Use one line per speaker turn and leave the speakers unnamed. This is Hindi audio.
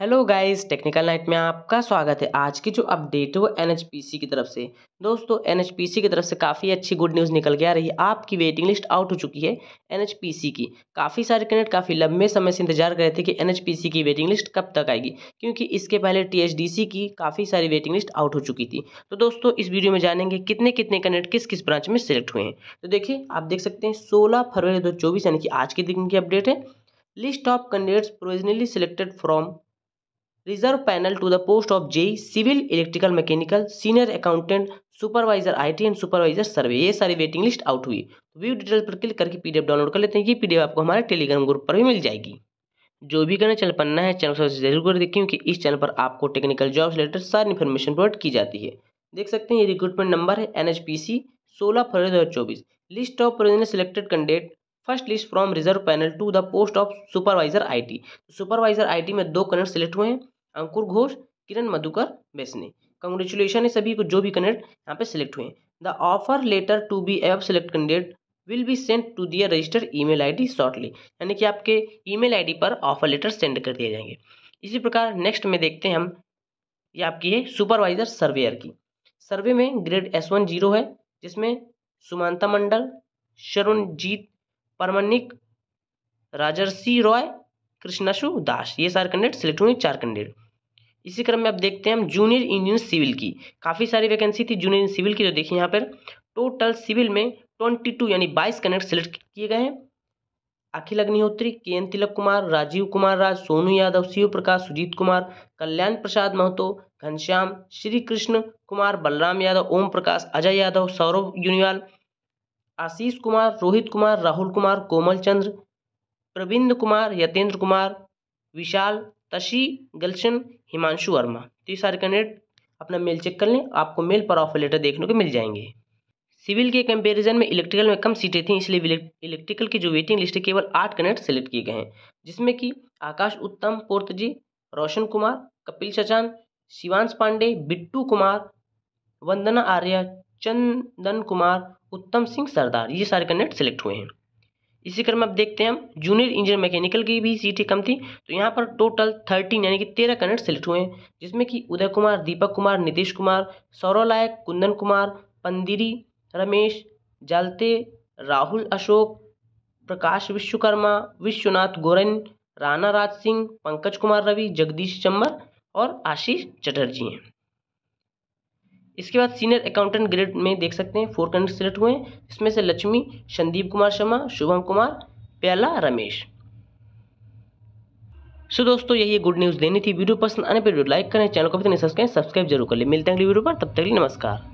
हेलो गाइस टेक्निकल नाइट में आपका स्वागत है आज की जो अपडेट है वो एन की तरफ से दोस्तों एन की तरफ से काफ़ी अच्छी गुड न्यूज़ निकल के आ रही है आपकी वेटिंग लिस्ट आउट हो चुकी है एन की काफ़ी सारे कैंडिडेट काफ़ी लंबे समय से इंतजार कर रहे थे कि एन की वेटिंग लिस्ट कब तक आएगी क्योंकि इसके पहले टी की काफ़ी सारी वेटिंग लिस्ट आउट हो चुकी थी तो दोस्तों इस वीडियो में जानेंगे कितने कितने कैंडिडेट किस किस ब्रांच में सेलेक्ट हुए हैं तो देखिए आप देख सकते हैं सोलह फरवरी दो यानी कि आज के दिन की अपडेट है list of candidates provisionally selected from reserve panel to the post of JE civil electrical mechanical senior accountant supervisor IT and supervisor survey ये सारी वेटिंग लिस्ट आउट हुई तो व्यू डिटेल पर क्लिक करके पीडीएफ डाउनलोड कर लेते हैं ये पीडीएफ आपको हमारे टेलीग्राम ग्रुप पर भी मिल जाएगी जो भी करना चैनल पन्ना है चैनल सबसे जरूर कर देखिए क्योंकि इस चैनल पर आपको टेक्निकल जॉब से रिलेटेड सारी इन्फॉर्मेशन प्रोवाइड की जाती है देख सकते हैं ये रिक्रूटमेंट नंबर है एन एच पी सी सोलह फरवरी दो हज़ार चौबीस list of provisional selected candidate first list from reserve panel to the post of supervisor IT supervisor IT में दो कैंडिडेट सिलेक्ट हुए हैं अंकुर घोष किरण मधुकर बेसने कंग्रेचुलेशन है सभी को जो भी कैंडिडेट यहाँ पे सिलेक्ट हुए the offer letter to be एव select candidate will be send to their register I D shortly यानी कि आपके आई डी पर ऑफर लेटर सेंड कर दिए जाएंगे इसी प्रकार नेक्स्ट में देखते हैं हम ये आपकी है सुपरवाइजर सर्वेयर की सर्वे में ग्रेड एस वन जीरो है जिसमें सुमांता मंडल शरुणजीत परमनिक राजर्षि रॉय कृष्णाशु दास ये सारे कैंडिडेट सिलेक्ट हुए चार कैंडिडेट इसी क्रम में अब देखते हैं हम जूनियर इंजीनियर सिविल की काफ़ी सारी वैकेंसी थी जूनियर सिविल की जो देखिए यहाँ पर टोटल सिविल में ट्वेंटी टू यानी बाईस कैंडिडेट सेलेक्ट किए गए हैं अखिल अग्निहोत्री के एन तिलक कुमार राजीव कुमार राज सोनू यादव शिव प्रकाश सुजीत कुमार कल्याण प्रसाद महतो घनश्याम श्री कृष्ण कुमार बलराम यादव ओम प्रकाश अजय यादव सौरभ यूनिवाल आशीष कुमार रोहित कुमार राहुल कुमार कोमल चंद्र प्रविंद कुमार यतेंद्र कुमार विशाल तशी गलशन हिमांशु वर्मा तो ये सारे कैंडिडेट अपना मेल चेक कर लें आपको मेल पर ऑफर लेटर देखने को मिल जाएंगे सिविल के कंपैरिजन में इलेक्ट्रिकल में कम सीटें थीं इसलिए इलेक्ट्रिकल की जो वेटिंग लिस्ट है केवल आठ कैंडिडेट सेलेक्ट किए गए हैं जिसमें कि आकाश उत्तम पोर्तजी रोशन कुमार कपिल चचान शिवांश पांडे बिट्टू कुमार वंदना आर्या चंदन कुमार उत्तम सिंह सरदार ये सारे कैंडिडेट सेलेक्ट हुए हैं इसी क्रम में अब देखते हैं हम जूनियर इंजीनियर मैकेनिकल की भी सीटें कम थी तो यहाँ पर टोटल थर्टीन यानी कि तेरह कैंडिडेट सेलेक्ट हुए हैं जिसमें कि उदय कुमार दीपक कुमार नीतीश कुमार सौरव लायक कुंदन कुमार पंदिरी रमेश जालते राहुल अशोक प्रकाश विश्वकर्मा विश्वनाथ गोरन राणा राज सिंह पंकज कुमार रवि जगदीश चम्बर और आशीष चटर्जी हैं इसके बाद सीनियर अकाउंटेंट ग्रेड में देख सकते हैं फोर कैंडिडेट सिलेक्ट हुए हैं इसमें से लक्ष्मी संदीप कुमार शर्मा शुभम कुमार प्याला रमेश सो so, दोस्तों यही गुड न्यूज़ देनी थी वीडियो पसंद आने पर वीडियो लाइक करें चैनल को भी नहीं सब्सक्राइब सब्सक्राइब जरूर कर ले मिलते हैं अगली वीडियो पर तब तक नमस्कार